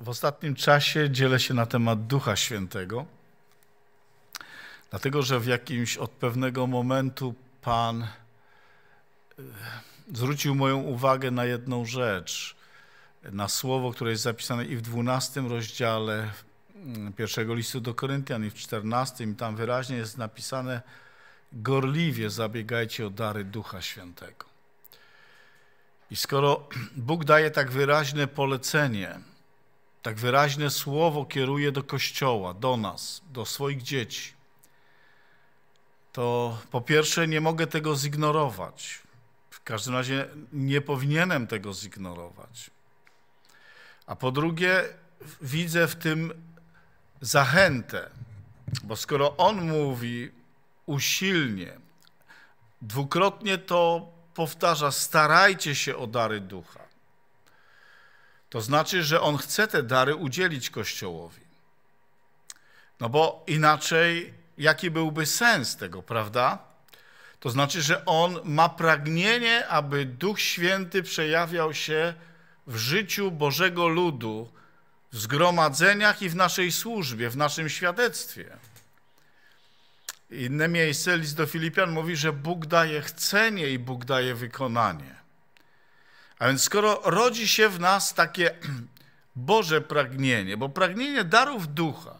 W ostatnim czasie dzielę się na temat Ducha Świętego, dlatego że w jakimś od pewnego momentu Pan y, zwrócił moją uwagę na jedną rzecz, na słowo, które jest zapisane i w 12 rozdziale mm, pierwszego listu do Koryntian i w 14 i tam wyraźnie jest napisane gorliwie zabiegajcie o dary Ducha Świętego. I skoro Bóg daje tak wyraźne polecenie, tak wyraźne słowo kieruje do Kościoła, do nas, do swoich dzieci, to po pierwsze nie mogę tego zignorować. W każdym razie nie powinienem tego zignorować. A po drugie, widzę w tym zachętę, bo skoro on mówi usilnie, dwukrotnie to powtarza: starajcie się o dary ducha. To znaczy, że on chce te dary udzielić Kościołowi. No bo inaczej, jaki byłby sens tego, prawda? To znaczy, że on ma pragnienie, aby Duch Święty przejawiał się w życiu Bożego ludu, w zgromadzeniach i w naszej służbie, w naszym świadectwie. Inne miejsce, list do Filipian, mówi, że Bóg daje chcenie i Bóg daje wykonanie. A więc skoro rodzi się w nas takie Boże pragnienie, bo pragnienie darów ducha,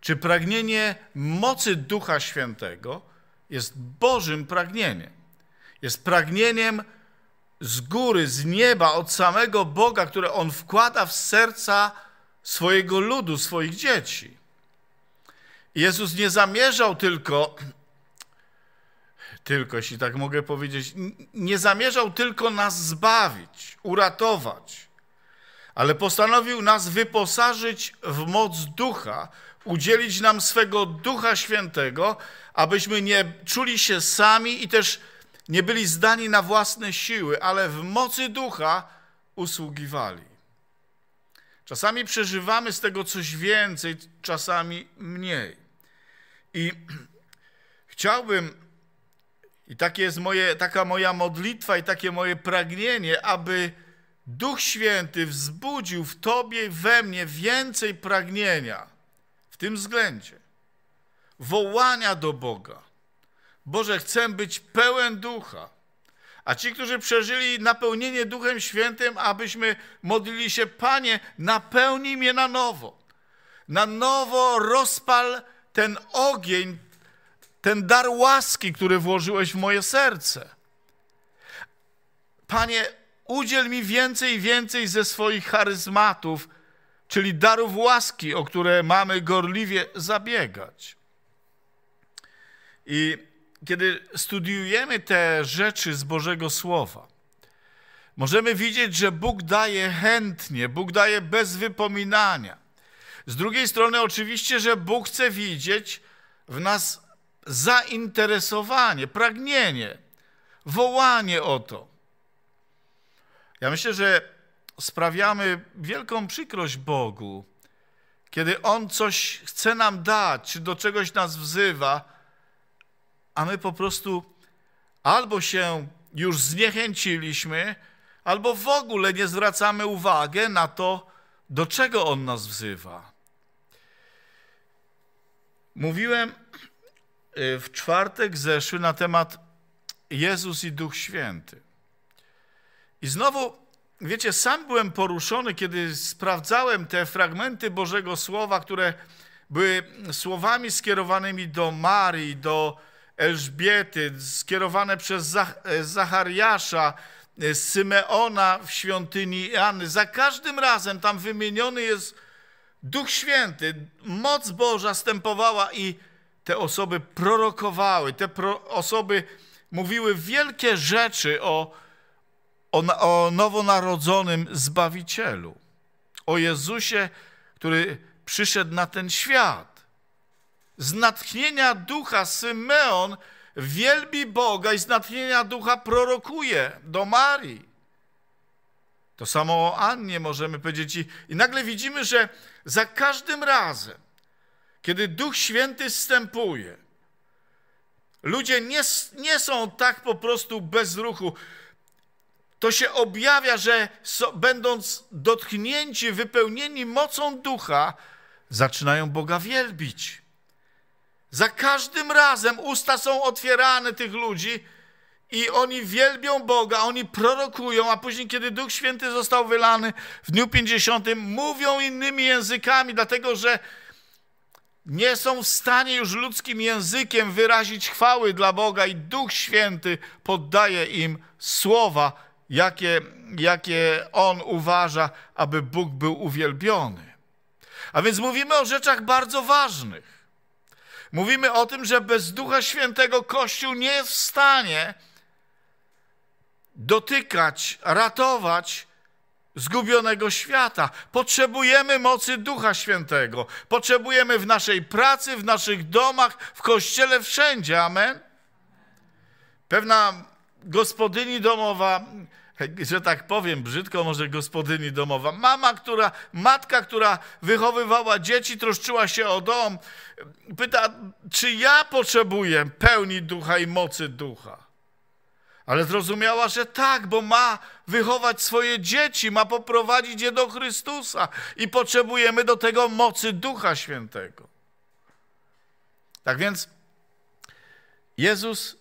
czy pragnienie mocy Ducha Świętego jest Bożym pragnieniem. Jest pragnieniem z góry, z nieba, od samego Boga, które On wkłada w serca swojego ludu, swoich dzieci. Jezus nie zamierzał tylko, tylko, jeśli tak mogę powiedzieć, nie zamierzał tylko nas zbawić, uratować, ale postanowił nas wyposażyć w moc ducha, udzielić nam swego ducha świętego, abyśmy nie czuli się sami i też nie byli zdani na własne siły, ale w mocy ducha usługiwali. Czasami przeżywamy z tego coś więcej, czasami mniej. I chciałbym, i takie jest moje, taka moja modlitwa i takie moje pragnienie, aby Duch Święty wzbudził w Tobie i we mnie więcej pragnienia w tym względzie. Wołania do Boga. Boże, chcę być pełen ducha. A ci, którzy przeżyli napełnienie Duchem Świętym, abyśmy modlili się, Panie, napełnij mnie na nowo. Na nowo rozpal ten ogień, ten dar łaski, który włożyłeś w moje serce. Panie, udziel mi więcej i więcej ze swoich charyzmatów, czyli darów łaski, o które mamy gorliwie zabiegać. I kiedy studiujemy te rzeczy z Bożego Słowa, możemy widzieć, że Bóg daje chętnie, Bóg daje bez wypominania. Z drugiej strony, oczywiście, że Bóg chce widzieć w nas zainteresowanie, pragnienie, wołanie o to. Ja myślę, że sprawiamy wielką przykrość Bogu, kiedy On coś chce nam dać, czy do czegoś nas wzywa a my po prostu albo się już zniechęciliśmy, albo w ogóle nie zwracamy uwagi na to, do czego On nas wzywa. Mówiłem y, w czwartek zeszły na temat Jezus i Duch Święty. I znowu, wiecie, sam byłem poruszony, kiedy sprawdzałem te fragmenty Bożego Słowa, które były słowami skierowanymi do Marii, do, Elżbiety, skierowane przez e, Zachariasza, e, Symeona w świątyni Anny. Za każdym razem tam wymieniony jest Duch Święty, moc Boża stępowała i te osoby prorokowały, te pro osoby mówiły wielkie rzeczy o, o, o nowonarodzonym Zbawicielu, o Jezusie, który przyszedł na ten świat z natchnienia ducha Symeon wielbi Boga i z natchnienia ducha prorokuje do Marii. To samo o Annie możemy powiedzieć. I, nagle widzimy, że za każdym razem, kiedy Duch Święty wstępuje, ludzie nie, nie są tak po prostu bez ruchu. To się objawia, że so, będąc dotknięci, wypełnieni mocą Ducha, zaczynają Boga wielbić. Za każdym razem usta są otwierane tych ludzi i oni wielbią Boga, oni prorokują, a później, kiedy Duch Święty został wylany w dniu 50, mówią innymi językami, dlatego że nie są w stanie już ludzkim językiem wyrazić chwały dla Boga i Duch Święty poddaje im słowa, jakie, jakie on uważa, aby Bóg był uwielbiony. A więc mówimy o rzeczach bardzo ważnych. Mówimy o tym, że bez Ducha Świętego Kościół nie jest w stanie dotykać, ratować zgubionego świata. Potrzebujemy mocy Ducha Świętego. Potrzebujemy w naszej pracy, w naszych domach, w kościele, wszędzie. Amen. Pewna gospodyni domowa że tak powiem, brzydko może gospodyni domowa, mama, która, matka, która wychowywała dzieci, troszczyła się o dom, pyta, czy ja potrzebuję pełni ducha i mocy ducha. Ale zrozumiała, że tak, bo ma wychować swoje dzieci, ma poprowadzić je do Chrystusa i potrzebujemy do tego mocy Ducha Świętego. Tak więc Jezus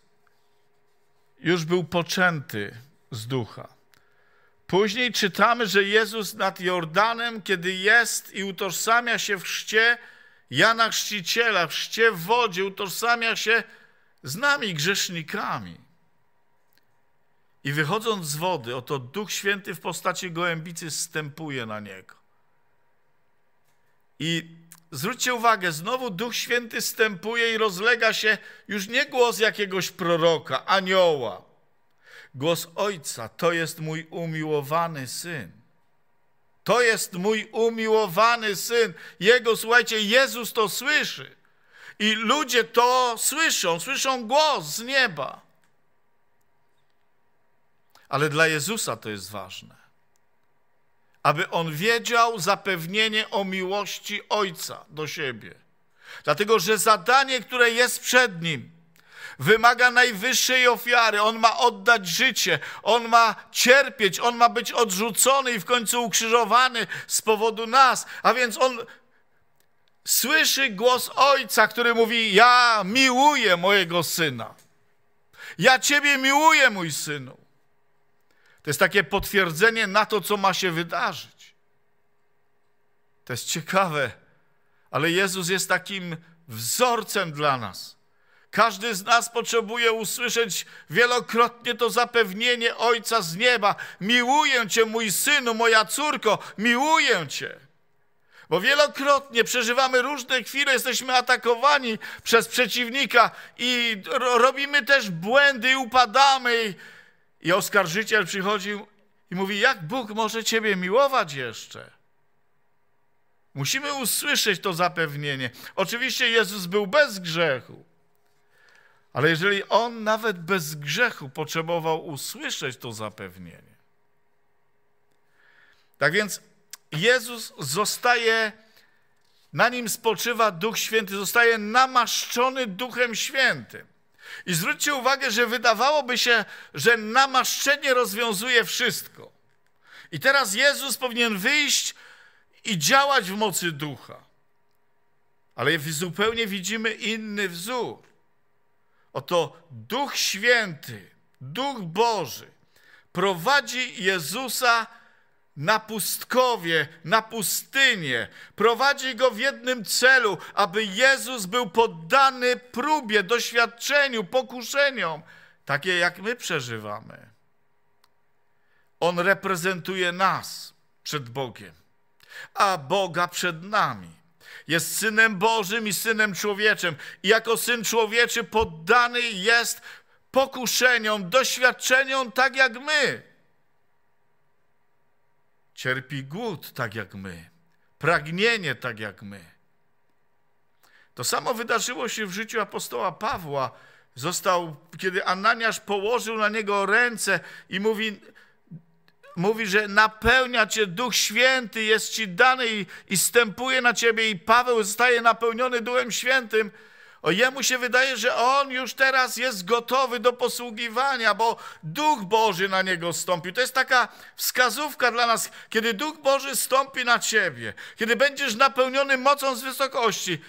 już był poczęty z ducha. Później czytamy, że Jezus nad Jordanem, kiedy jest i utożsamia się w chrzcie Jana Chrzciciela, w chrzcie w wodzie, utożsamia się z nami grzesznikami. I wychodząc z wody, oto Duch Święty w postaci gołębicy stępuje na niego. I zwróćcie uwagę, znowu Duch Święty stępuje i rozlega się już nie głos jakiegoś proroka, anioła, głos Ojca, to jest mój umiłowany Syn. To jest mój umiłowany Syn. Jego, słuchajcie, Jezus to słyszy. I ludzie to słyszą, słyszą głos z nieba. Ale dla Jezusa to jest ważne. Aby on wiedział zapewnienie o miłości Ojca do siebie. Dlatego, że zadanie, które jest przed nim, wymaga najwyższej ofiary. On ma oddać życie, on ma cierpieć, on ma być odrzucony i w końcu ukrzyżowany z powodu nas. A więc on słyszy głos ojca, który mówi: Ja miłuję mojego syna. Ja ciebie miłuję, mój synu. To jest takie potwierdzenie na to, co ma się wydarzyć. To jest ciekawe, ale Jezus jest takim wzorcem dla nas. Każdy z nas potrzebuje usłyszeć wielokrotnie to zapewnienie Ojca z nieba. Miłuję Cię, mój synu, moja córko, miłuję Cię. Bo wielokrotnie przeżywamy różne chwile, jesteśmy atakowani przez przeciwnika i robimy też błędy, upadamy. I oskarżyciel przychodzi i mówi: Jak Bóg może Ciebie miłować jeszcze? Musimy usłyszeć to zapewnienie. Oczywiście Jezus był bez grzechu. Ale jeżeli on nawet bez grzechu potrzebował usłyszeć to zapewnienie. Tak więc Jezus zostaje, na nim spoczywa Duch Święty, zostaje namaszczony Duchem Świętym. I zwróćcie uwagę, że wydawałoby się, że namaszczenie rozwiązuje wszystko. I teraz Jezus powinien wyjść i działać w mocy ducha. Ale zupełnie widzimy inny wzór. Oto Duch Święty, Duch Boży prowadzi Jezusa na pustkowie, na pustynię. Prowadzi go w jednym celu, aby Jezus był poddany próbie, doświadczeniu, pokuszeniom, takie jak my przeżywamy. On reprezentuje nas przed Bogiem, a Boga przed nami. Jest synem Bożym i synem człowieczym. I jako syn człowieczy poddany jest pokuszeniom, doświadczeniom tak jak my. Cierpi głód tak jak my, pragnienie tak jak my. To samo wydarzyło się w życiu apostoła Pawła. Został, kiedy Ananiasz położył na niego ręce i mówi: mówi, że napełnia cię Duch Święty, jest ci dany i, i stępuje na ciebie i Paweł zostaje napełniony Duchem Świętym, o jemu się wydaje, że on już teraz jest gotowy do posługiwania, bo Duch Boży na niego stąpił. To jest taka wskazówka dla nas, kiedy Duch Boży stąpi na ciebie, kiedy będziesz napełniony mocą z wysokości,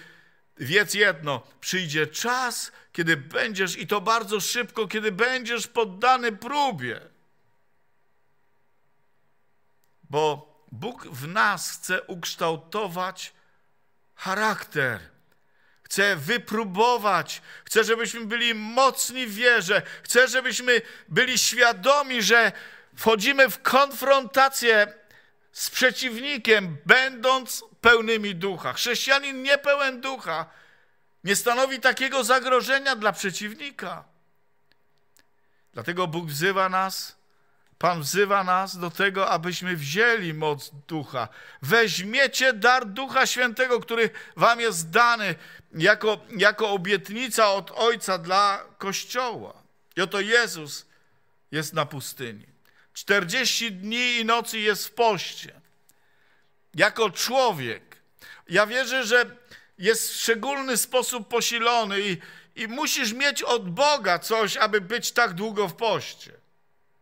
wiedz jedno, przyjdzie czas, kiedy będziesz, i to bardzo szybko, kiedy będziesz poddany próbie bo Bóg w nas chce ukształtować charakter. Chce wypróbować, chce, żebyśmy byli mocni w wierze, chce, żebyśmy byli świadomi, że wchodzimy w konfrontację z przeciwnikiem, będąc pełnymi ducha. Chrześcijanin niepełen ducha nie stanowi takiego zagrożenia dla przeciwnika. Dlatego Bóg wzywa nas Pan wzywa nas do tego, abyśmy wzięli moc ducha. Weźmiecie dar ducha świętego, który wam jest dany jako, jako obietnica od Ojca dla Kościoła. I oto Jezus jest na pustyni. 40 dni i nocy jest w poście. Jako człowiek. Ja wierzę, że jest w szczególny sposób posilony i, i musisz mieć od Boga coś, aby być tak długo w poście.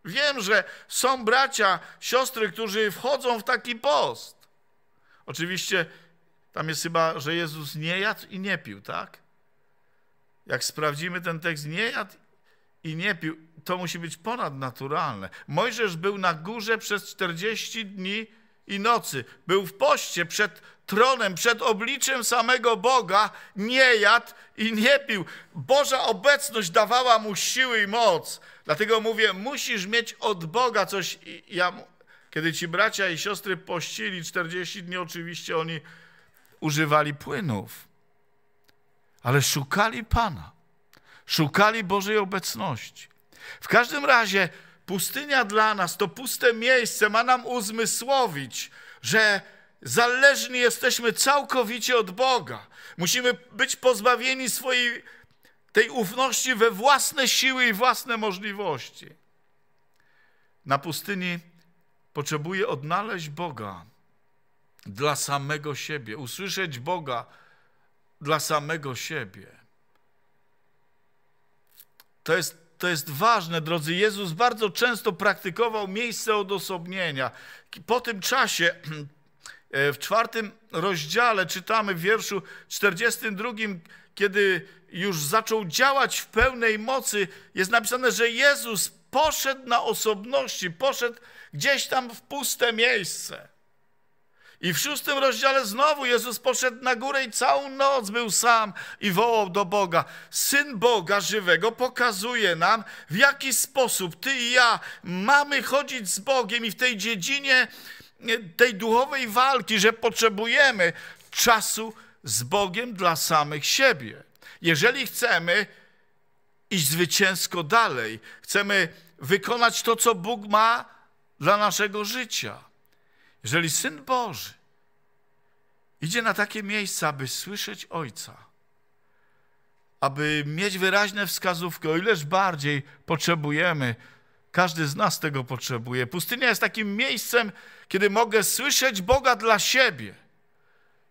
Wiem, że są bracia, siostry, którzy wchodzą w taki post. Oczywiście tam jest chyba, że Jezus nie jadł i nie pił, tak? Jak sprawdzimy ten tekst, nie jadł i nie pił, to musi być ponadnaturalne. Mojżesz był na górze przez 40 dni i nocy. Był w poście przed tronem, przed obliczem samego Boga, nie jadł i nie pił. Boża obecność dawała mu siły i moc. Dlatego mówię, musisz mieć od Boga coś. Ja, kiedy ci bracia i siostry pościli 40 dni, oczywiście oni używali płynów, ale szukali Pana, szukali Bożej obecności. W każdym razie pustynia dla nas, to puste miejsce, ma nam uzmysłowić, że zależni jesteśmy całkowicie od Boga. Musimy być pozbawieni swojej tej ufności we własne siły i własne możliwości. Na pustyni potrzebuje odnaleźć Boga dla samego siebie, usłyszeć Boga dla samego siebie. To jest, to jest ważne, drodzy. Jezus bardzo często praktykował miejsce odosobnienia. Po tym czasie, e, w czwartym rozdziale czytamy w wierszu 42, kiedy już zaczął działać w pełnej mocy, jest napisane, że Jezus poszedł na osobności, poszedł gdzieś tam w puste miejsce. I w szóstym rozdziale znowu Jezus poszedł na górę i całą noc był sam i wołał do Boga. Syn Boga żywego pokazuje nam, w jaki sposób ty i ja mamy chodzić z Bogiem i w tej dziedzinie tej duchowej walki, że potrzebujemy czasu z Bogiem dla samych siebie. Jeżeli chcemy iść zwycięsko dalej, chcemy wykonać to, co Bóg ma dla naszego życia. Jeżeli Syn Boży idzie na takie miejsca, aby słyszeć Ojca, aby mieć wyraźne wskazówki, o ileż bardziej potrzebujemy, każdy z nas tego potrzebuje. Pustynia jest takim miejscem, kiedy mogę słyszeć Boga dla siebie.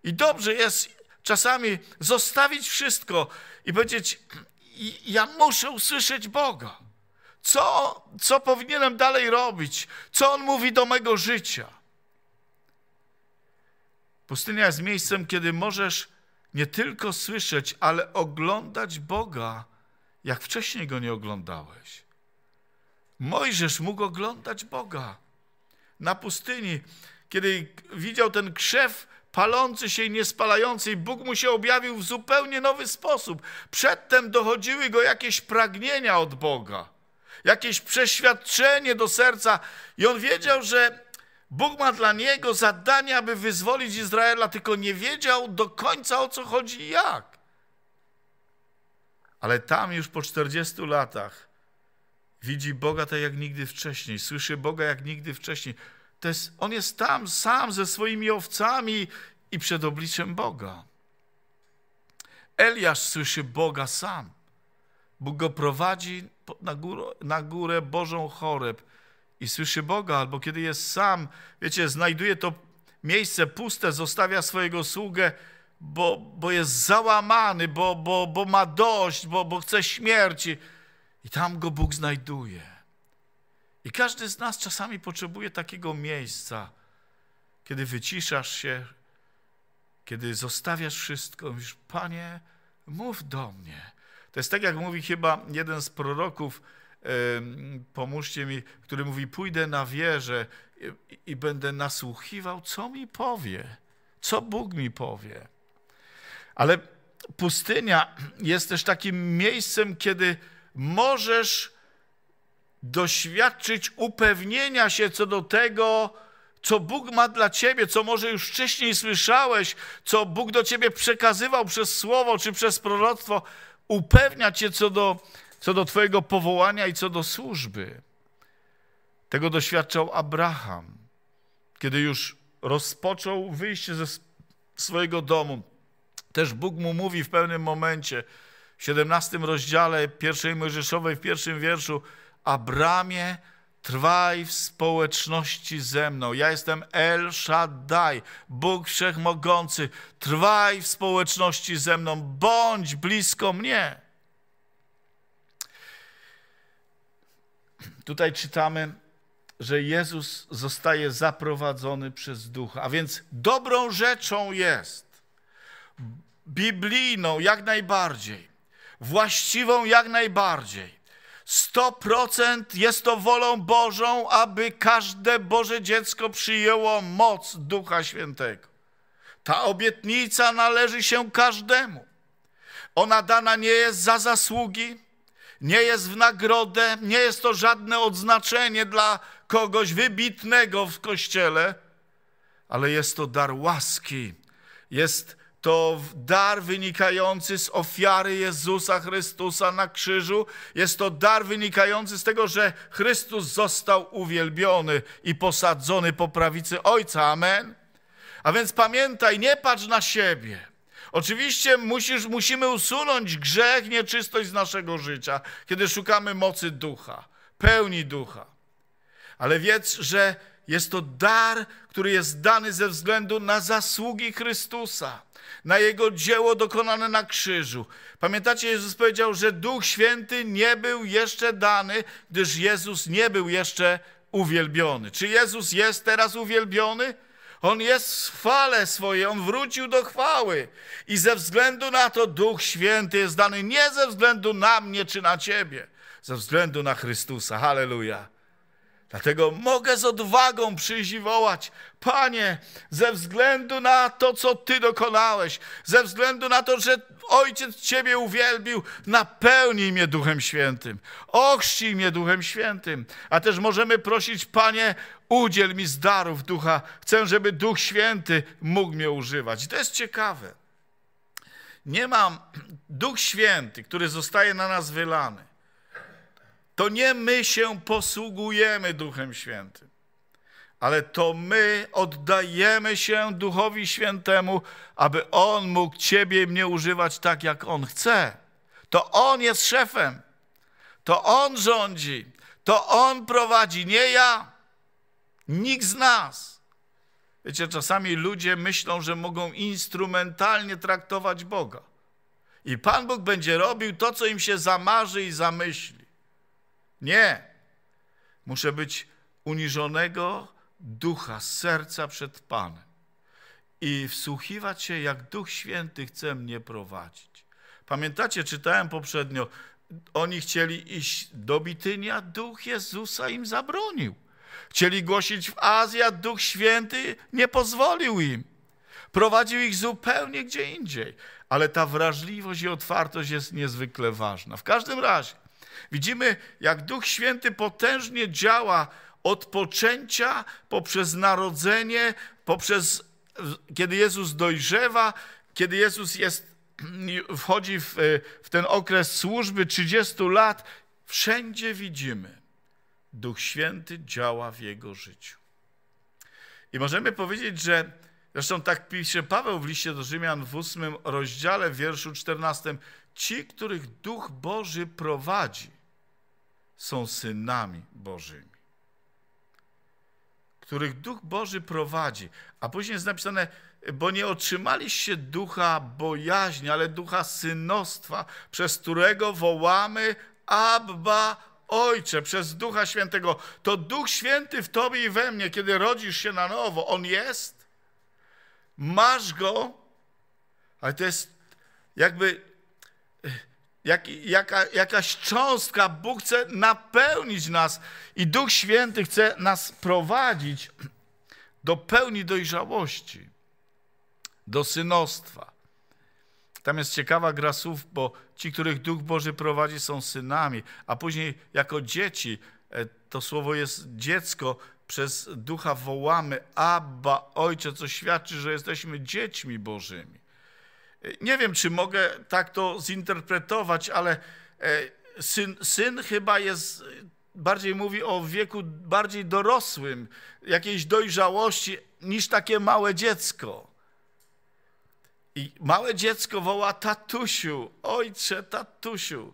I dobrze jest czasami zostawić wszystko i powiedzieć: Ja muszę usłyszeć Boga. Co, co powinienem dalej robić? Co On mówi do mego życia? Pustynia jest miejscem, kiedy możesz nie tylko słyszeć, ale oglądać Boga, jak wcześniej go nie oglądałeś. Mojżesz mógł oglądać Boga na pustyni, kiedy widział ten krzew palący się i niespalający, i Bóg mu się objawił w zupełnie nowy sposób. Przedtem dochodziły go jakieś pragnienia od Boga, jakieś przeświadczenie do serca, i on wiedział, że Bóg ma dla niego zadanie, aby wyzwolić Izraela, tylko nie wiedział do końca o co chodzi i jak. Ale tam już po 40 latach widzi Boga tak jak nigdy wcześniej, słyszy Boga jak nigdy wcześniej to jest, on jest tam sam ze swoimi owcami i przed obliczem Boga. Eliasz słyszy Boga sam. Bóg go prowadzi na górę, na górę Bożą choreb i słyszy Boga, albo kiedy jest sam, wiecie, znajduje to miejsce puste, zostawia swojego sługę, bo, bo jest załamany, bo, bo, bo ma dość, bo, bo chce śmierci. I tam go Bóg znajduje. I każdy z nas czasami potrzebuje takiego miejsca, kiedy wyciszasz się, kiedy zostawiasz wszystko, mówisz, Panie, mów do mnie. To jest tak, jak mówi chyba jeden z proroków, pomóżcie mi, który mówi, pójdę na wieżę i, i będę nasłuchiwał, co mi powie, co Bóg mi powie. Ale pustynia jest też takim miejscem, kiedy możesz doświadczyć upewnienia się co do tego, co Bóg ma dla ciebie, co może już wcześniej słyszałeś, co Bóg do ciebie przekazywał przez słowo czy przez proroctwo, upewnia cię co do, co do twojego powołania i co do służby. Tego doświadczał Abraham, kiedy już rozpoczął wyjście ze swojego domu. Też Bóg mu mówi w pewnym momencie, w 17 rozdziale pierwszej Mojżeszowej, w pierwszym wierszu, Abramie, trwaj w społeczności ze mną. Ja jestem El Shaddai, Bóg Wszechmogący. Trwaj w społeczności ze mną, bądź blisko mnie. Tutaj czytamy, że Jezus zostaje zaprowadzony przez Ducha, a więc dobrą rzeczą jest, biblijną jak najbardziej, właściwą jak najbardziej, 100% jest to wolą Bożą, aby każde Boże dziecko przyjęło moc Ducha Świętego. Ta obietnica należy się każdemu. Ona dana nie jest za zasługi, nie jest w nagrodę, nie jest to żadne odznaczenie dla kogoś wybitnego w kościele, ale jest to dar łaski, jest to dar wynikający z ofiary Jezusa Chrystusa na krzyżu. Jest to dar wynikający z tego, że Chrystus został uwielbiony i posadzony po prawicy Ojca. Amen. A więc pamiętaj, nie patrz na siebie. Oczywiście musisz, musimy usunąć grzech, nieczystość z naszego życia, kiedy szukamy mocy ducha, pełni ducha. Ale wiedz, że jest to dar, który jest dany ze względu na zasługi Chrystusa na jego dzieło dokonane na krzyżu. Pamiętacie, Jezus powiedział, że Duch Święty nie był jeszcze dany, gdyż Jezus nie był jeszcze uwielbiony. Czy Jezus jest teraz uwielbiony? On jest w chwale swojej, on wrócił do chwały. I ze względu na to Duch Święty jest dany nie ze względu na mnie czy na ciebie, ze względu na Chrystusa. Halleluja. Dlatego mogę z odwagą przyjść i wołać: Panie, ze względu na to, co Ty dokonałeś, ze względu na to, że Ojciec Ciebie uwielbił, napełnij mnie Duchem Świętym, ochrzcij mnie Duchem Świętym. A też możemy prosić, Panie, udziel mi z darów Ducha. Chcę, żeby Duch Święty mógł mnie używać. To jest ciekawe. Nie mam Duch Święty, który zostaje na nas wylany to nie my się posługujemy Duchem Świętym, ale to my oddajemy się Duchowi Świętemu, aby On mógł Ciebie i mnie używać tak, jak On chce. To On jest szefem, to On rządzi, to On prowadzi, nie ja, nikt z nas. Wiecie, czasami ludzie myślą, że mogą instrumentalnie traktować Boga. I Pan Bóg będzie robił to, co im się zamarzy i zamyśli. Nie. Muszę być uniżonego ducha, serca przed Panem i wsłuchiwać się, jak Duch Święty chce mnie prowadzić. Pamiętacie, czytałem poprzednio, oni chcieli iść do Bitynia, Duch Jezusa im zabronił. Chcieli głosić w Azji, a Duch Święty nie pozwolił im. Prowadził ich zupełnie gdzie indziej. Ale ta wrażliwość i otwartość jest niezwykle ważna. W każdym razie, Widzimy, jak Duch Święty potężnie działa od poczęcia, poprzez narodzenie, poprzez kiedy Jezus dojrzewa, kiedy Jezus jest, wchodzi w, w ten okres służby 30 lat, wszędzie widzimy, Duch Święty działa w jego życiu. I możemy powiedzieć, że zresztą tak pisze Paweł w liście do Rzymian w ósmym rozdziale, w wierszu 14. Ci, których Duch Boży prowadzi, są synami Bożymi. Których Duch Boży prowadzi. A później jest napisane, bo nie otrzymaliście ducha bojaźni, ale ducha synostwa, przez którego wołamy Abba Ojcze, przez Ducha Świętego. To Duch Święty w tobie i we mnie, kiedy rodzisz się na nowo. On jest, masz go, ale to jest jakby jak, jaka, jakaś cząstka. Bóg chce napełnić nas i Duch Święty chce nas prowadzić do pełni dojrzałości, do synostwa. Tam jest ciekawa gra słów, bo ci, których Duch Boży prowadzi, są synami, a później jako dzieci, e, to słowo jest dziecko, przez Ducha wołamy Abba, Ojcze, co świadczy, że jesteśmy dziećmi Bożymi. Nie wiem, czy mogę tak to zinterpretować, ale e, syn, syn chyba jest, bardziej mówi o wieku bardziej dorosłym, jakiejś dojrzałości niż takie małe dziecko. I małe dziecko woła tatusiu, ojcze, tatusiu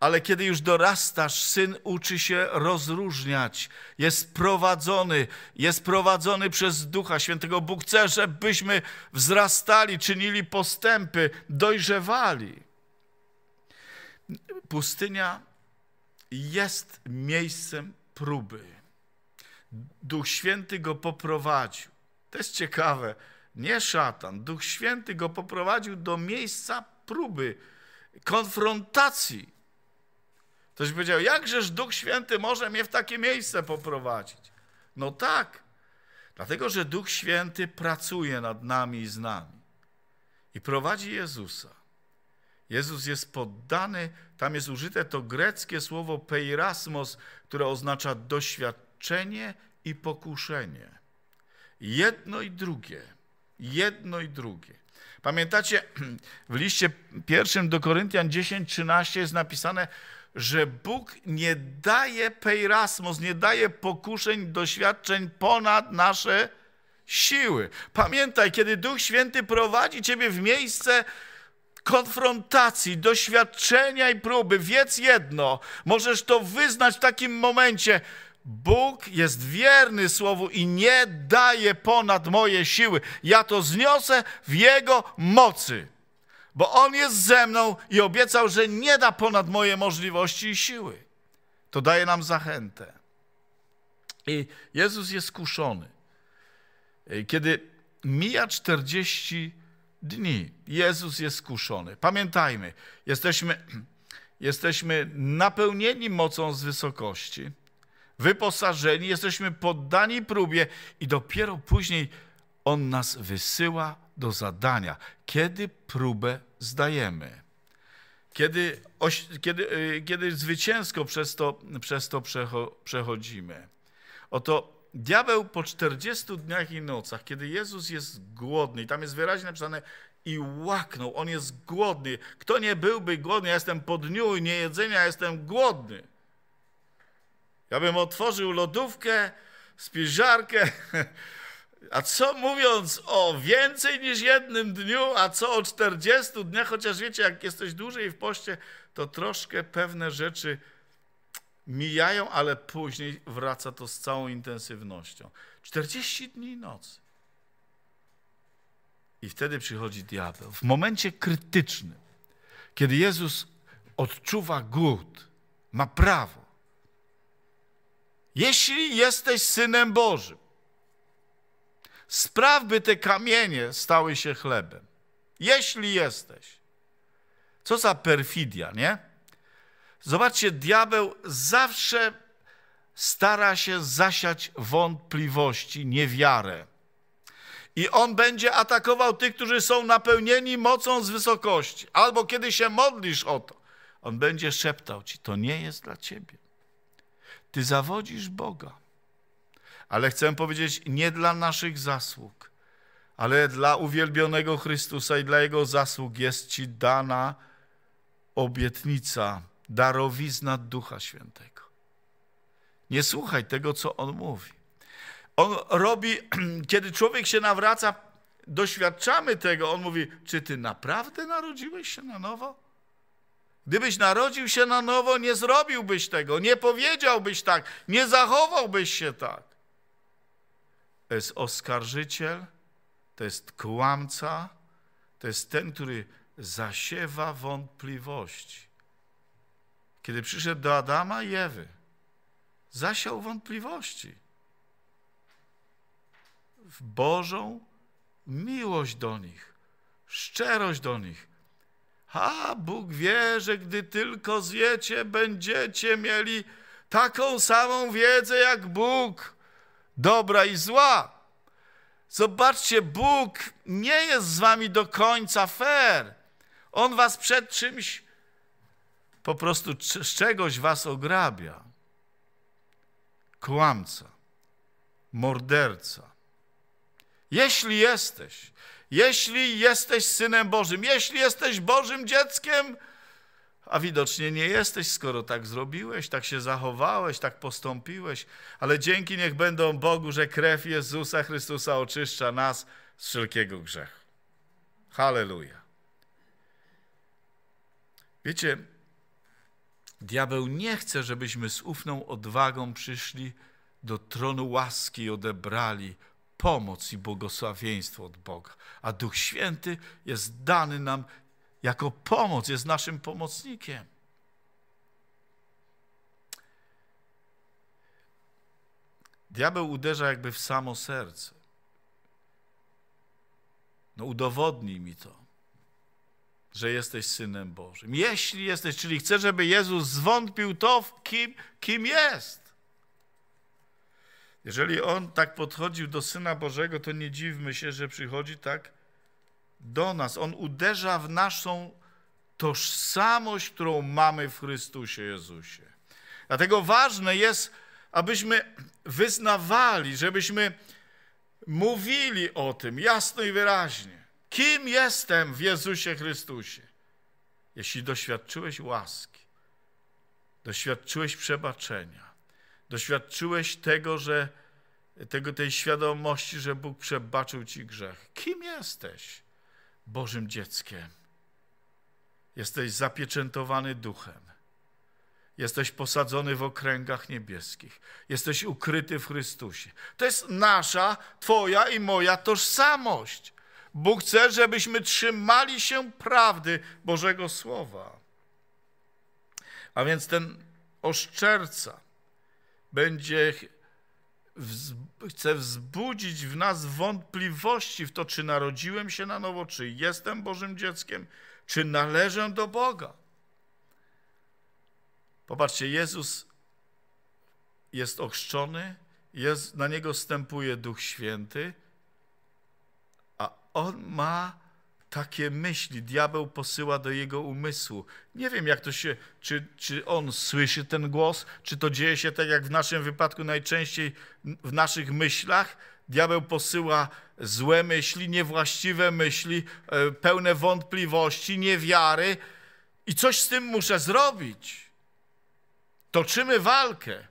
ale kiedy już dorastasz, syn uczy się rozróżniać, jest prowadzony, jest prowadzony przez Ducha Świętego. Bóg chce, żebyśmy wzrastali, czynili postępy, dojrzewali. Pustynia jest miejscem próby. Duch Święty go poprowadził. To jest ciekawe. Nie szatan. Duch Święty go poprowadził do miejsca próby, konfrontacji Ktoś powiedział, jakżeż Duch Święty może mnie w takie miejsce poprowadzić? No tak, dlatego że Duch Święty pracuje nad nami i z nami i prowadzi Jezusa. Jezus jest poddany, tam jest użyte to greckie słowo peirasmos, które oznacza doświadczenie i pokuszenie. Jedno i drugie, jedno i drugie. Pamiętacie, w liście pierwszym do Koryntian 10:13 jest napisane, że Bóg nie daje peirasmos, nie daje pokuszeń, doświadczeń ponad nasze siły. Pamiętaj, kiedy Duch Święty prowadzi ciebie w miejsce konfrontacji, doświadczenia i próby, wiedz jedno, możesz to wyznać w takim momencie, Bóg jest wierny słowu i nie daje ponad moje siły. Ja to zniosę w Jego mocy bo On jest ze mną i obiecał, że nie da ponad moje możliwości i siły. To daje nam zachętę. I Jezus jest kuszony. Kiedy mija 40 dni, Jezus jest kuszony. Pamiętajmy, jesteśmy, jesteśmy napełnieni mocą z wysokości, wyposażeni, jesteśmy poddani próbie i dopiero później On nas wysyła do zadania. Kiedy próbę zdajemy? Kiedy, oś, kiedy, y, kiedy zwycięsko przez to, przez to przecho, przechodzimy. Oto diabeł po 40 dniach i nocach, kiedy Jezus jest głodny, i tam jest wyraźnie napisane, i łaknął, on jest głodny. Kto nie byłby głodny, ja jestem po dniu i nie jedzenia, jestem głodny. Ja bym otworzył lodówkę, spiżarkę, A co mówiąc o więcej niż jednym dniu, a co o 40 dniach, chociaż wiecie, jak jesteś dłużej w poście, to troszkę pewne rzeczy mijają, ale później wraca to z całą intensywnością. 40 dni i nocy. I wtedy przychodzi diabeł. W momencie krytycznym, kiedy Jezus odczuwa głód, ma prawo. Jeśli jesteś synem Bożym, spraw, by te kamienie stały się chlebem. Jeśli jesteś. Co za perfidia, nie? Zobaczcie, diabeł zawsze stara się zasiać wątpliwości, niewiarę. I on będzie atakował tych, którzy są napełnieni mocą z wysokości. Albo kiedy się modlisz o to, on będzie szeptał ci: To nie jest dla ciebie. Ty zawodzisz Boga ale chcę powiedzieć, nie dla naszych zasług, ale dla uwielbionego Chrystusa i dla Jego zasług jest Ci dana obietnica, darowizna Ducha Świętego. Nie słuchaj tego, co On mówi. On robi, kiedy człowiek się nawraca, doświadczamy tego. On mówi, czy ty naprawdę narodziłeś się na nowo? Gdybyś narodził się na nowo, nie zrobiłbyś tego, nie powiedziałbyś tak, nie zachowałbyś się tak to jest oskarżyciel, to jest kłamca, to jest ten, który zasiewa wątpliwości. Kiedy przyszedł do Adama i Ewy, zasiał wątpliwości w Bożą miłość do nich, szczerość do nich. A Bóg wie, że gdy tylko zjecie, będziecie mieli taką samą wiedzę jak Bóg dobra i zła. Zobaczcie, Bóg nie jest z wami do końca fair. On was przed czymś, po prostu z czegoś was ograbia. Kłamca, morderca. Jeśli jesteś, jeśli jesteś synem Bożym, jeśli jesteś Bożym dzieckiem, a widocznie nie jesteś, skoro tak zrobiłeś, tak się zachowałeś, tak postąpiłeś. Ale dzięki niech będą Bogu, że krew Jezusa Chrystusa oczyszcza nas z wszelkiego grzechu. Halleluja. Wiecie, diabeł nie chce, żebyśmy z ufną odwagą przyszli do tronu łaski i odebrali pomoc i błogosławieństwo od Boga. A Duch Święty jest dany nam jako pomoc, jest naszym pomocnikiem. Diabeł uderza jakby w samo serce. No udowodnij mi to, że jesteś Synem Bożym. Jeśli jesteś, czyli chcę, żeby Jezus zwątpił to, kim, kim jest. Jeżeli On tak podchodził do Syna Bożego, to nie dziwmy się, że przychodzi tak do nas, On uderza w naszą tożsamość, którą mamy w Chrystusie Jezusie. Dlatego ważne jest, abyśmy wyznawali, żebyśmy mówili o tym jasno i wyraźnie. Kim jestem w Jezusie Chrystusie? Jeśli doświadczyłeś łaski, doświadczyłeś przebaczenia, doświadczyłeś tego, że tego, tej świadomości, że Bóg przebaczył ci grzech. Kim jesteś? Bożym dzieckiem. Jesteś zapieczętowany duchem. Jesteś posadzony w okręgach niebieskich. Jesteś ukryty w Chrystusie. To jest nasza, Twoja i moja tożsamość. Bóg chce, żebyśmy trzymali się prawdy Bożego Słowa. A więc ten oszczerca będzie chce wzbudzić w nas wątpliwości w to, czy narodziłem się na nowo, czy jestem Bożym dzieckiem, czy należę do Boga. Popatrzcie, Jezus jest ochrzczony, jest, na Niego wstępuje Duch Święty, a On ma takie myśli diabeł posyła do jego umysłu. Nie wiem, jak to się, czy, czy on słyszy ten głos, czy to dzieje się tak jak w naszym wypadku najczęściej w naszych myślach. Diabeł posyła złe myśli, niewłaściwe myśli, e, pełne wątpliwości, niewiary i coś z tym muszę zrobić. Toczymy walkę.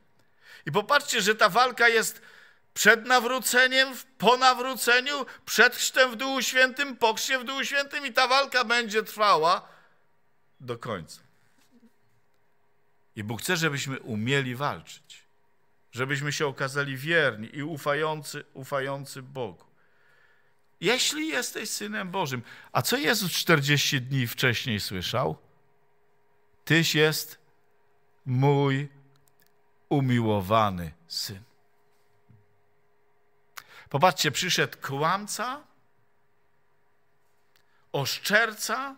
I popatrzcie, że ta walka jest przed nawróceniem, po nawróceniu, przed chrztem w Duchu Świętym, po chrzcie w Duchu Świętym i ta walka będzie trwała do końca. I Bóg chce, żebyśmy umieli walczyć, żebyśmy się okazali wierni i ufający, ufający Bogu. Jeśli jesteś synem Bożym, a co Jezus 40 dni wcześniej słyszał? Tyś jest mój umiłowany syn. Popatrzcie, przyszedł kłamca, oszczerca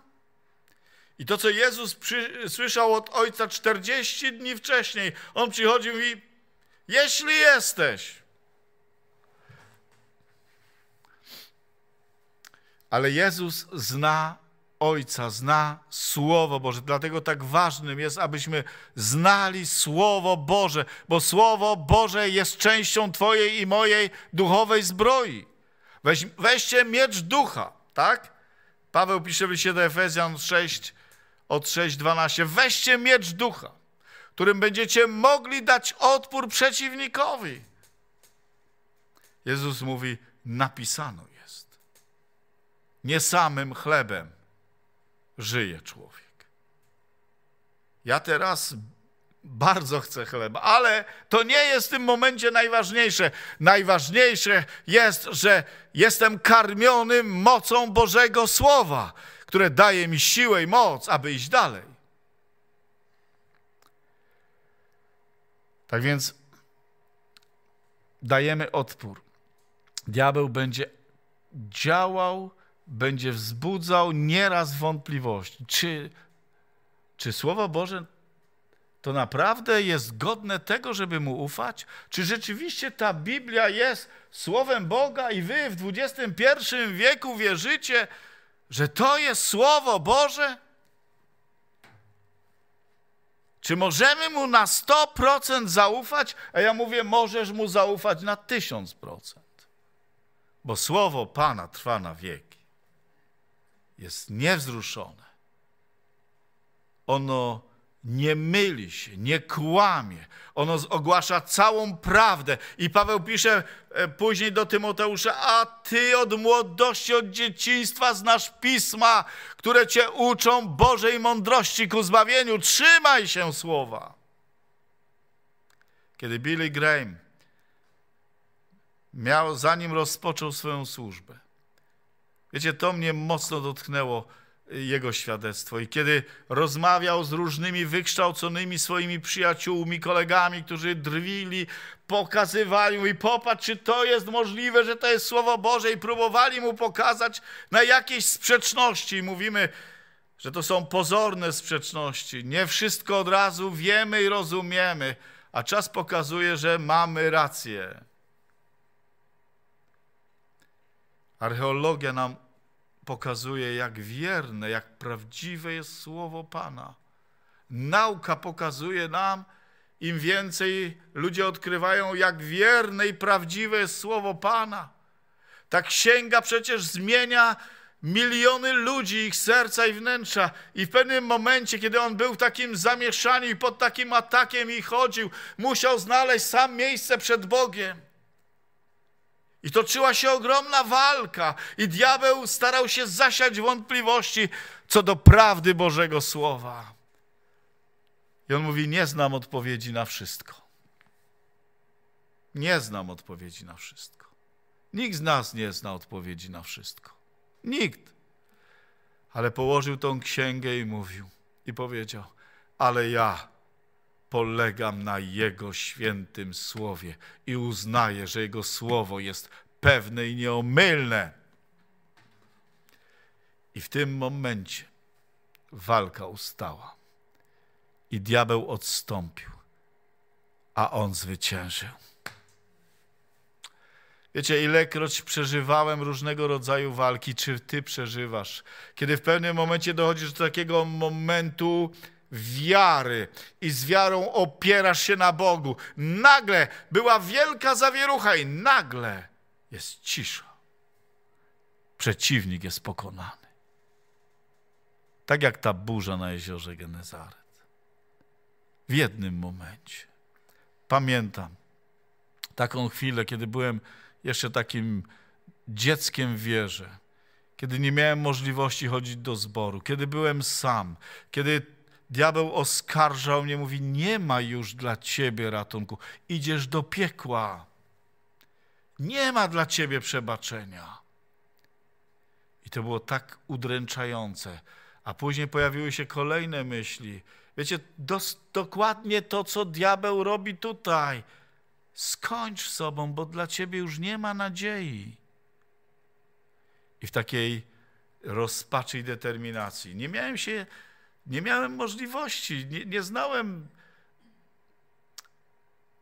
i to, co Jezus przy, słyszał od Ojca 40 dni wcześniej, On przychodził i jeśli jesteś, ale Jezus zna Ojca, zna Słowo Boże. Dlatego tak ważnym jest, abyśmy znali Słowo Boże, bo Słowo Boże jest częścią Twojej i mojej duchowej zbroi. Weź, weźcie miecz ducha, tak? Paweł pisze w liście do Efezjan 6, od 6:12. Weźcie miecz ducha, którym będziecie mogli dać odpór przeciwnikowi. Jezus mówi: Napisano jest. Nie samym chlebem żyje człowiek. Ja teraz bardzo chcę chleba, ale to nie jest w tym momencie najważniejsze. Najważniejsze jest, że jestem karmiony mocą Bożego Słowa, które daje mi siłę i moc, aby iść dalej. Tak więc dajemy odpór. Diabeł będzie działał będzie wzbudzał nieraz wątpliwości. Czy, czy Słowo Boże to naprawdę jest godne tego, żeby mu ufać? Czy rzeczywiście ta Biblia jest Słowem Boga i wy w XXI wieku wierzycie, że to jest Słowo Boże? Czy możemy mu na 100% zaufać? A ja mówię, możesz mu zaufać na 1000%, bo Słowo Pana trwa na wieki jest niewzruszone. Ono nie myli się, nie kłamie. Ono ogłasza całą prawdę. I Paweł pisze e, później do Tymoteusza, a ty od młodości, od dzieciństwa znasz pisma, które cię uczą Bożej mądrości ku zbawieniu. Trzymaj się słowa. Kiedy Billy Graham miał, zanim rozpoczął swoją służbę, Wiecie, to mnie mocno dotknęło y, jego świadectwo. I kiedy rozmawiał z różnymi wykształconymi swoimi przyjaciółmi, kolegami, którzy drwili, pokazywali mu i popatrz, czy to jest możliwe, że to jest Słowo Boże i próbowali mu pokazać na jakieś sprzeczności. I mówimy, że to są pozorne sprzeczności. Nie wszystko od razu wiemy i rozumiemy, a czas pokazuje, że mamy rację. Archeologia nam pokazuje, jak wierne, jak prawdziwe jest słowo Pana. Nauka pokazuje nam, im więcej ludzie odkrywają, jak wierne i prawdziwe jest słowo Pana. Ta księga przecież zmienia miliony ludzi, ich serca i wnętrza. I w pewnym momencie, kiedy on był w takim zamieszaniu i pod takim atakiem i chodził, musiał znaleźć sam miejsce przed Bogiem. I toczyła się ogromna walka, i diabeł starał się zasiać wątpliwości co do prawdy Bożego Słowa. I on mówi: Nie znam odpowiedzi na wszystko. Nie znam odpowiedzi na wszystko. Nikt z nas nie zna odpowiedzi na wszystko. Nikt. Ale położył tą księgę i mówił, i powiedział: Ale ja polegam na Jego świętym Słowie i uznaję, że Jego Słowo jest pewne i nieomylne. I w tym momencie walka ustała i diabeł odstąpił, a on zwyciężył. Wiecie, ilekroć przeżywałem różnego rodzaju walki, czy ty przeżywasz, kiedy w pewnym momencie dochodzisz do takiego momentu, wiary i z wiarą opierasz się na Bogu. Nagle była wielka zawierucha i nagle jest cisza. Przeciwnik jest pokonany. Tak jak ta burza na jeziorze Genezaret. W jednym momencie. Pamiętam taką chwilę, kiedy byłem jeszcze takim dzieckiem w wierze, kiedy nie miałem możliwości chodzić do zboru, kiedy byłem sam, kiedy Diabeł oskarżał mnie, mówi: Nie ma już dla ciebie ratunku, idziesz do piekła. Nie ma dla ciebie przebaczenia. I to było tak udręczające. A później pojawiły się kolejne myśli. Wiecie, dos, dokładnie to, co diabeł robi tutaj. Skończ sobą, bo dla ciebie już nie ma nadziei. I w takiej rozpaczy i determinacji. Nie miałem się nie miałem możliwości, nie, nie znałem,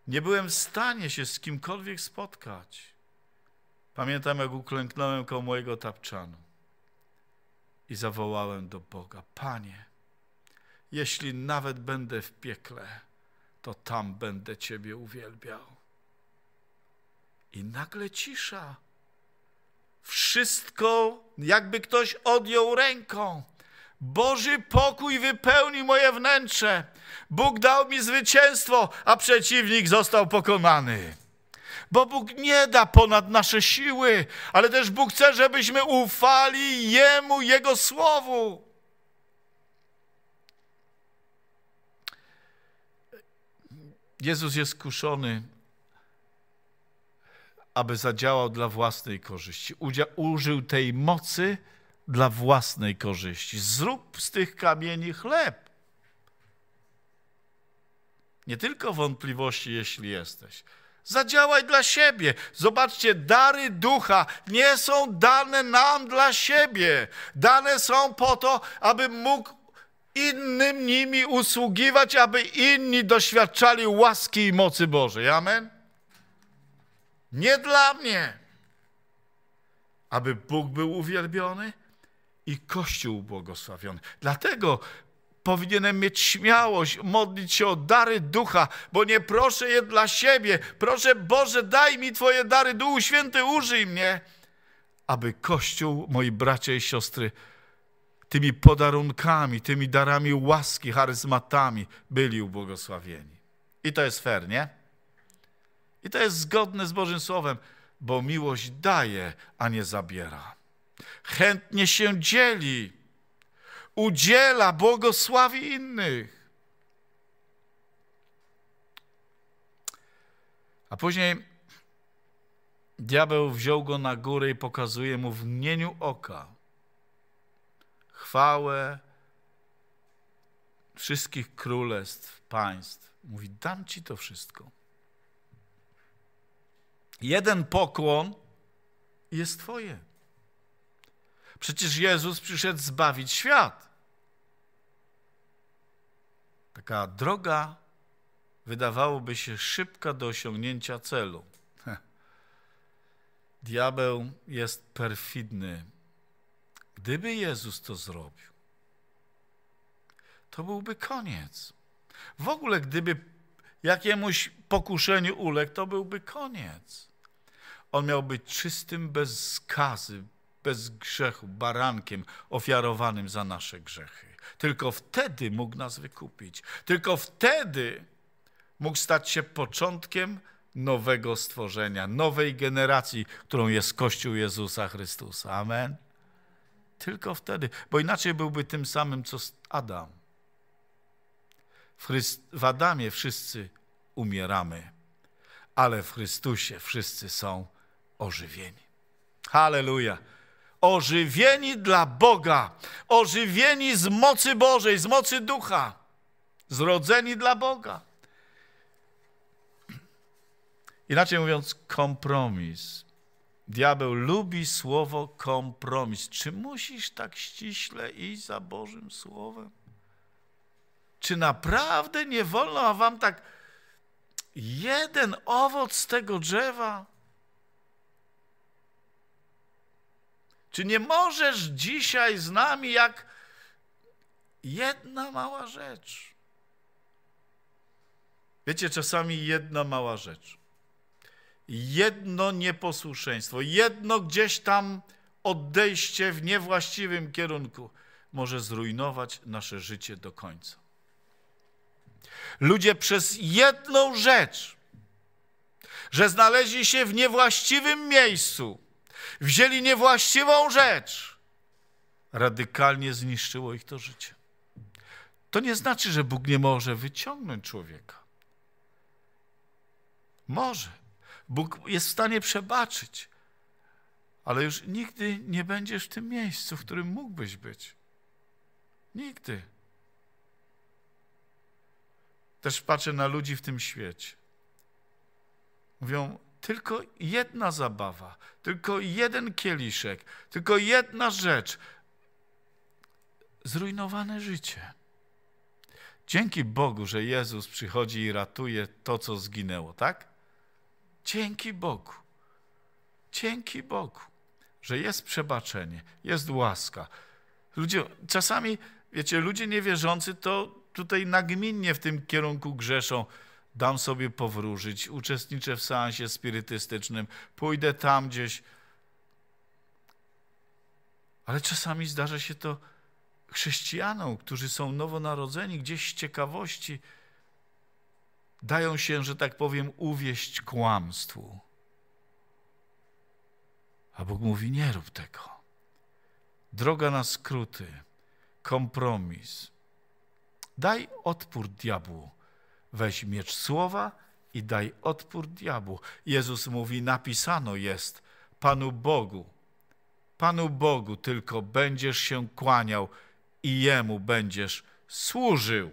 nie byłem w stanie się z kimkolwiek spotkać. Pamiętam, jak uklęknąłem koło mojego tapczanu i zawołałem do Boga: Panie, jeśli nawet będę w piekle, to tam będę Ciebie uwielbiał. I nagle cisza. Wszystko, jakby ktoś odjął ręką. Boży pokój wypełni moje wnętrze. Bóg dał mi zwycięstwo, a przeciwnik został pokonany. Bo Bóg nie da ponad nasze siły, ale też Bóg chce, żebyśmy ufali Jemu, Jego słowu. Jezus jest kuszony, aby zadziałał dla własnej korzyści. Użył tej mocy, dla własnej korzyści. Zrób z tych kamieni chleb. Nie tylko wątpliwości, jeśli jesteś. Zadziałaj dla siebie. Zobaczcie, dary ducha nie są dane nam dla siebie. Dane są po to, aby mógł innym nimi usługiwać, aby inni doświadczali łaski i mocy Bożej. Amen? Nie dla mnie. Aby Bóg był uwielbiony, i Kościół błogosławiony. Dlatego powinienem mieć śmiałość, modlić się o dary ducha, bo nie proszę je dla siebie. Proszę Boże, daj mi Twoje dary, Duchu Święty, użyj mnie, aby Kościół, moi bracia i siostry, tymi podarunkami, tymi darami łaski, charyzmatami byli ubłogosławieni. I to jest fair, nie? I to jest zgodne z Bożym Słowem, bo miłość daje, a nie zabiera chętnie się dzieli, udziela, błogosławi innych. A później diabeł wziął go na górę i pokazuje mu w mgnieniu oka chwałę wszystkich królestw, państw. Mówi, dam ci to wszystko. Jeden pokłon jest twoje. Przecież Jezus przyszedł zbawić świat. Taka droga wydawałoby się szybka do osiągnięcia celu. Diabeł jest perfidny. Gdyby Jezus to zrobił, to byłby koniec. W ogóle, gdyby jakiemuś pokuszeniu uległ, to byłby koniec. On miał być czystym bez skazy, bez grzechu, barankiem ofiarowanym za nasze grzechy. Tylko wtedy mógł nas wykupić. Tylko wtedy mógł stać się początkiem nowego stworzenia, nowej generacji, którą jest Kościół Jezusa Chrystusa. Amen. Tylko wtedy, bo inaczej byłby tym samym, co Adam. W, w Adamie wszyscy umieramy, ale w Chrystusie wszyscy są ożywieni. Hallelujah! ożywieni dla Boga, ożywieni z mocy Bożej, z mocy ducha, zrodzeni dla Boga. Inaczej mówiąc, kompromis. Diabeł lubi słowo kompromis. Czy musisz tak ściśle iść za Bożym Słowem? Czy naprawdę nie wolno wam tak jeden owoc z tego drzewa? Czy nie możesz dzisiaj z nami jak jedna mała rzecz? Wiecie, czasami jedna mała rzecz, jedno nieposłuszeństwo, jedno gdzieś tam odejście w niewłaściwym kierunku może zrujnować nasze życie do końca. Ludzie przez jedną rzecz, że znaleźli się w niewłaściwym miejscu, wzięli niewłaściwą rzecz, radykalnie zniszczyło ich to życie. To nie znaczy, że Bóg nie może wyciągnąć człowieka. Może. Bóg jest w stanie przebaczyć, ale już nigdy nie będziesz w tym miejscu, w którym mógłbyś być. Nigdy. Też patrzę na ludzi w tym świecie. Mówią, tylko jedna zabawa, tylko jeden kieliszek, tylko jedna rzecz. Zrujnowane życie. Dzięki Bogu, że Jezus przychodzi i ratuje to, co zginęło, tak? Dzięki Bogu. Dzięki Bogu, że jest przebaczenie, jest łaska. Ludzie, czasami, wiecie, ludzie niewierzący to tutaj nagminnie w tym kierunku grzeszą dam sobie powróżyć, uczestniczę w seansie spirytystycznym, pójdę tam gdzieś. Ale czasami zdarza się to chrześcijanom, którzy są nowonarodzeni gdzieś z ciekawości, dają się, że tak powiem, uwieść kłamstwu. A Bóg mówi: Nie rób tego. Droga na skróty, kompromis. Daj odpór diabłu weź miecz słowa i daj odpór diabłu. Jezus mówi, napisano jest, Panu Bogu, Panu Bogu tylko będziesz się kłaniał i Jemu będziesz służył.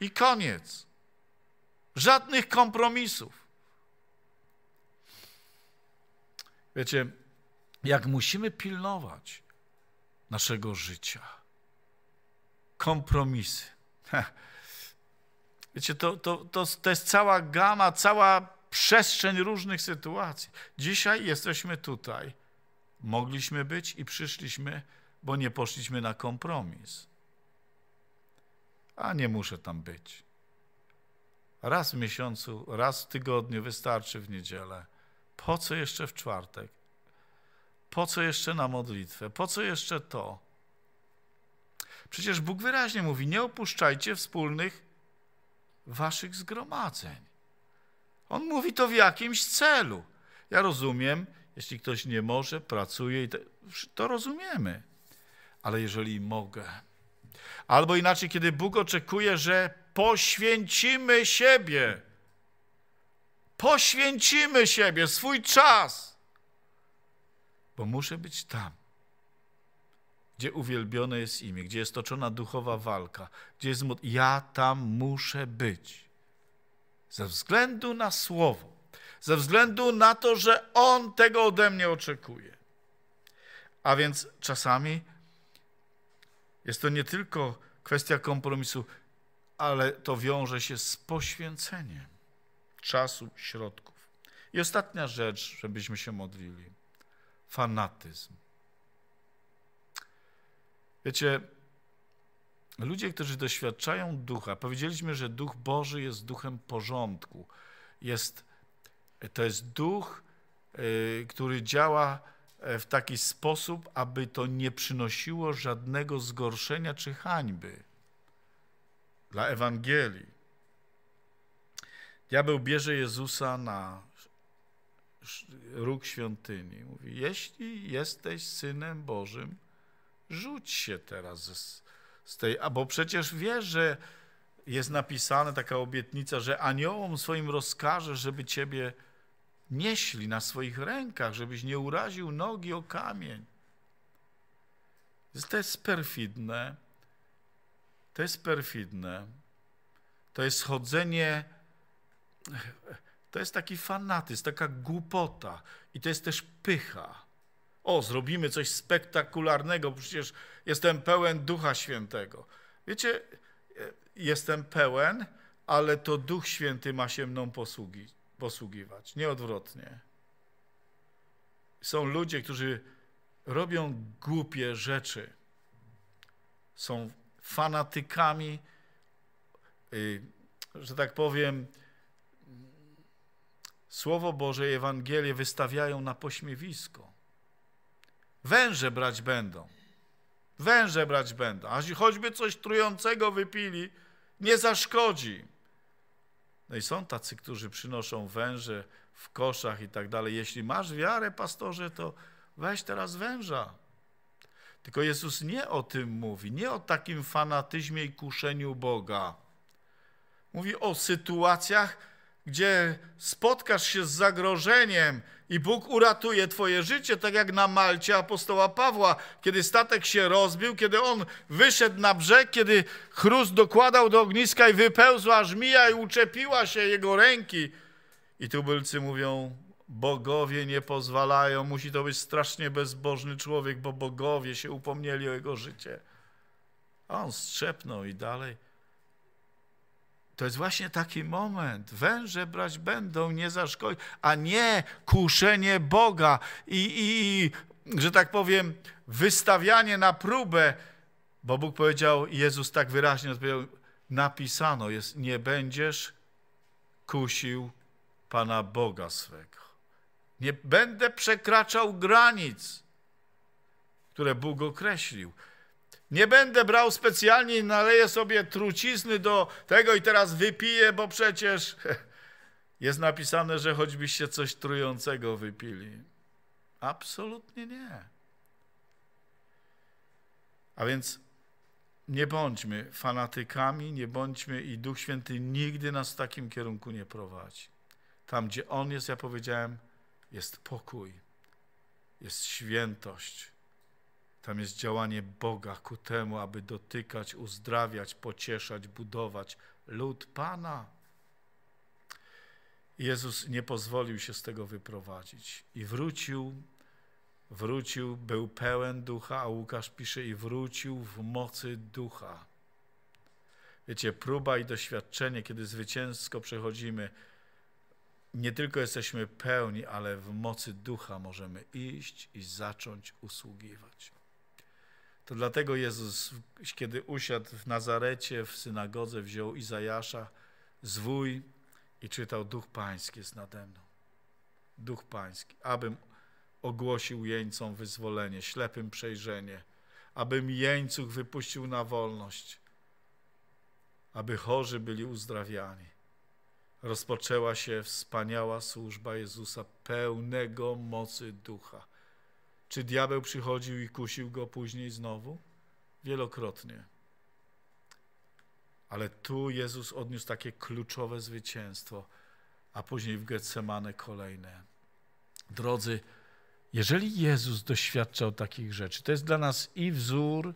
I koniec. Żadnych kompromisów. Wiecie, jak musimy pilnować naszego życia, kompromisy. Wiecie, to, to, to, to jest cała gama, cała przestrzeń różnych sytuacji. Dzisiaj jesteśmy tutaj. Mogliśmy być i przyszliśmy, bo nie poszliśmy na kompromis. A nie muszę tam być. Raz w miesiącu, raz w tygodniu wystarczy w niedzielę. Po co jeszcze w czwartek? Po co jeszcze na modlitwę? Po co jeszcze to? Przecież Bóg wyraźnie mówi: nie opuszczajcie wspólnych waszych zgromadzeń. On mówi to w jakimś celu. Ja rozumiem, jeśli ktoś nie może, pracuje, to rozumiemy. Ale jeżeli mogę, albo inaczej, kiedy Bóg oczekuje, że poświęcimy siebie, poświęcimy siebie, swój czas, bo muszę być tam gdzie uwielbione jest imię, gdzie jest toczona duchowa walka, gdzie jest. Ja tam muszę być. Ze względu na słowo, ze względu na to, że On tego ode mnie oczekuje. A więc czasami jest to nie tylko kwestia kompromisu, ale to wiąże się z poświęceniem czasu, środków. I ostatnia rzecz, żebyśmy się modlili. Fanatyzm. Wiecie, ludzie, którzy doświadczają ducha, powiedzieliśmy, że duch Boży jest duchem porządku. Jest, to jest duch, y, który działa e, w taki sposób, aby to nie przynosiło żadnego zgorszenia czy hańby dla Ewangelii. Diabeł bierze Jezusa na róg świątyni. Mówi, jeśli jesteś Synem Bożym, Rzuć się teraz z, z tej, a bo przecież wiesz, że jest napisana taka obietnica, że aniołom swoim rozkaże, żeby ciebie nieśli na swoich rękach, żebyś nie uraził nogi o kamień. To jest perfidne. To jest perfidne. To jest chodzenie. To jest taki fanatyzm, taka głupota. I to jest też pycha o, zrobimy coś spektakularnego, przecież jestem pełen Ducha Świętego. Wiecie, e, jestem pełen, ale to Duch Święty ma się mną posługi, posługiwać, nieodwrotnie. Są ludzie, którzy robią głupie rzeczy. Są fanatykami, y, że tak powiem, Słowo Boże i Ewangelię wystawiają na pośmiewisko. Węże brać będą. Węże brać będą. A choćby coś trującego wypili, nie zaszkodzi. No i są tacy, którzy przynoszą węże w koszach i tak dalej. Jeśli masz wiarę, pastorze, to weź teraz węża. Tylko Jezus nie o tym mówi, nie o takim fanatyzmie i kuszeniu Boga. Mówi o sytuacjach, gdzie spotkasz się z zagrożeniem i Bóg uratuje twoje życie, tak jak na Malcie apostoła Pawła, kiedy statek się rozbił, kiedy on wyszedł na brzeg, kiedy chrust dokładał do ogniska i wypełzła żmija i uczepiła się jego ręki. I tubylcy mówią, bogowie nie pozwalają, musi to być strasznie bezbożny człowiek, bo bogowie się upomnieli o jego życie. A on strzepnął i dalej to jest właśnie taki moment. Węże brać będą, nie zaszkodzi, a nie kuszenie Boga i, i, że tak powiem, wystawianie na próbę, bo Bóg powiedział, Jezus tak wyraźnie odpowiedział, napisano jest, nie będziesz kusił Pana Boga swego. Nie będę przekraczał granic, które Bóg określił. Nie będę brał specjalnie i naleję sobie trucizny do tego i teraz wypiję, bo przecież jest napisane, że choćbyście coś trującego wypili. Absolutnie nie. A więc nie bądźmy fanatykami, nie bądźmy i Duch Święty nigdy nas w takim kierunku nie prowadzi. Tam, gdzie On jest, ja powiedziałem, jest pokój, jest świętość, tam jest działanie Boga ku temu, aby dotykać, uzdrawiać, pocieszać, budować lud Pana. Jezus nie pozwolił się z tego wyprowadzić i wrócił, wrócił, był pełen ducha, a Łukasz pisze i wrócił w mocy ducha. Wiecie, próba i doświadczenie, kiedy zwycięsko przechodzimy, nie tylko jesteśmy pełni, ale w mocy ducha możemy iść i zacząć usługiwać. To dlatego Jezus, kiedy usiadł w Nazarecie, w synagodze, wziął Izajasza, zwój i czytał Duch Pański jest nade mną. Duch Pański, abym ogłosił jeńcom wyzwolenie, ślepym przejrzenie, abym jeńców wypuścił na wolność, aby chorzy byli uzdrawiani. Rozpoczęła się wspaniała służba Jezusa pełnego mocy ducha. Czy diabeł przychodził i kusił go później znowu? Wielokrotnie. Ale tu Jezus odniósł takie kluczowe zwycięstwo, a później w Getsemane kolejne. Drodzy, jeżeli Jezus doświadczał takich rzeczy, to jest dla nas i wzór,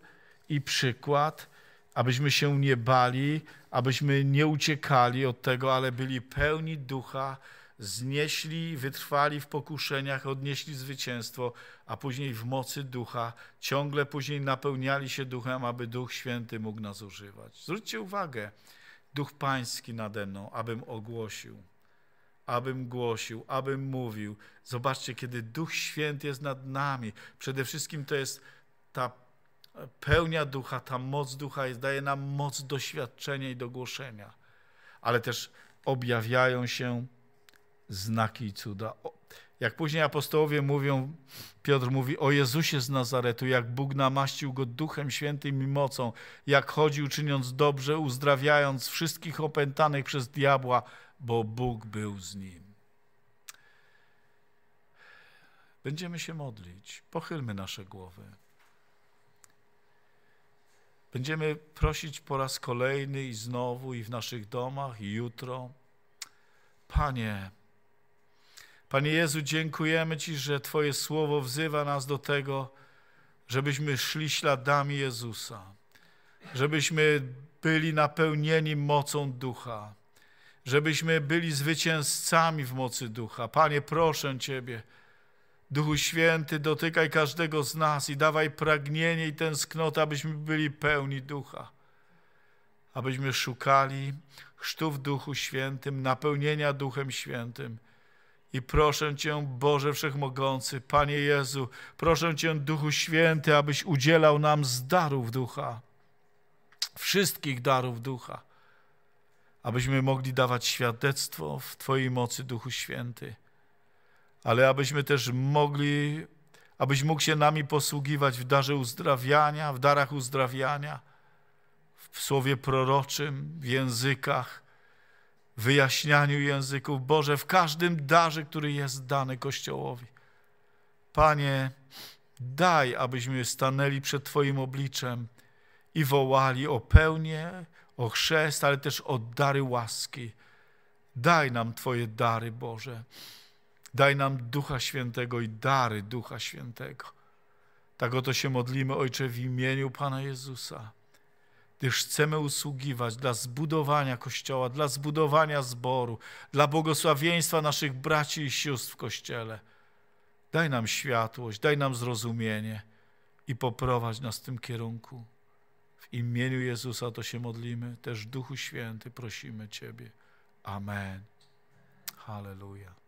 i przykład, abyśmy się nie bali, abyśmy nie uciekali od tego, ale byli pełni ducha, znieśli, wytrwali w pokuszeniach, odnieśli zwycięstwo, a później w mocy ducha, ciągle później napełniali się duchem, aby Duch Święty mógł nas używać. Zwróćcie uwagę, Duch Pański nade mną, abym ogłosił, abym głosił, abym mówił. Zobaczcie, kiedy Duch Święty jest nad nami, przede wszystkim to jest ta pełnia ducha, ta moc ducha jest, daje nam moc doświadczenia i do głoszenia, ale też objawiają się znaki i cuda. Jak później apostołowie mówią, Piotr mówi o Jezusie z Nazaretu, jak Bóg namaścił go duchem świętym i mocą, jak chodził czyniąc dobrze, uzdrawiając wszystkich opętanych przez diabła, bo Bóg był z nim. Będziemy się modlić, pochylmy nasze głowy. Będziemy prosić po raz kolejny i znowu, i w naszych domach, i jutro. Panie, Panie Jezu, dziękujemy Ci, że Twoje słowo wzywa nas do tego, żebyśmy szli śladami Jezusa, żebyśmy byli napełnieni mocą ducha, żebyśmy byli zwycięzcami w mocy ducha. Panie, proszę Ciebie, Duchu Święty, dotykaj każdego z nas i dawaj pragnienie i tęsknotę, abyśmy byli pełni ducha, abyśmy szukali chrztu w Duchu Świętym, napełnienia Duchem Świętym i proszę Cię, Boże Wszechmogący, Panie Jezu, proszę Cię, Duchu Święty, abyś udzielał nam z darów ducha, wszystkich darów ducha, abyśmy mogli dawać świadectwo w Twojej mocy, Duchu Święty, ale abyśmy też mogli, abyś mógł się nami posługiwać w darze uzdrawiania, w darach uzdrawiania, w słowie proroczym, w językach, wyjaśnianiu języków. Boże, w każdym darze, który jest dany Kościołowi. Panie, daj, abyśmy stanęli przed Twoim obliczem i wołali o pełnię, o chrzest, ale też o dary łaski. Daj nam Twoje dary, Boże. Daj nam Ducha Świętego i dary Ducha Świętego. Tak oto się modlimy, Ojcze, w imieniu Pana Jezusa gdyż chcemy usługiwać dla zbudowania Kościoła, dla zbudowania zboru, dla błogosławieństwa naszych braci i sióstr w Kościele. Daj nam światłość, daj nam zrozumienie i poprowadź nas w tym kierunku. W imieniu Jezusa to się modlimy, też Duchu Święty prosimy Ciebie. Amen. Hallelujah.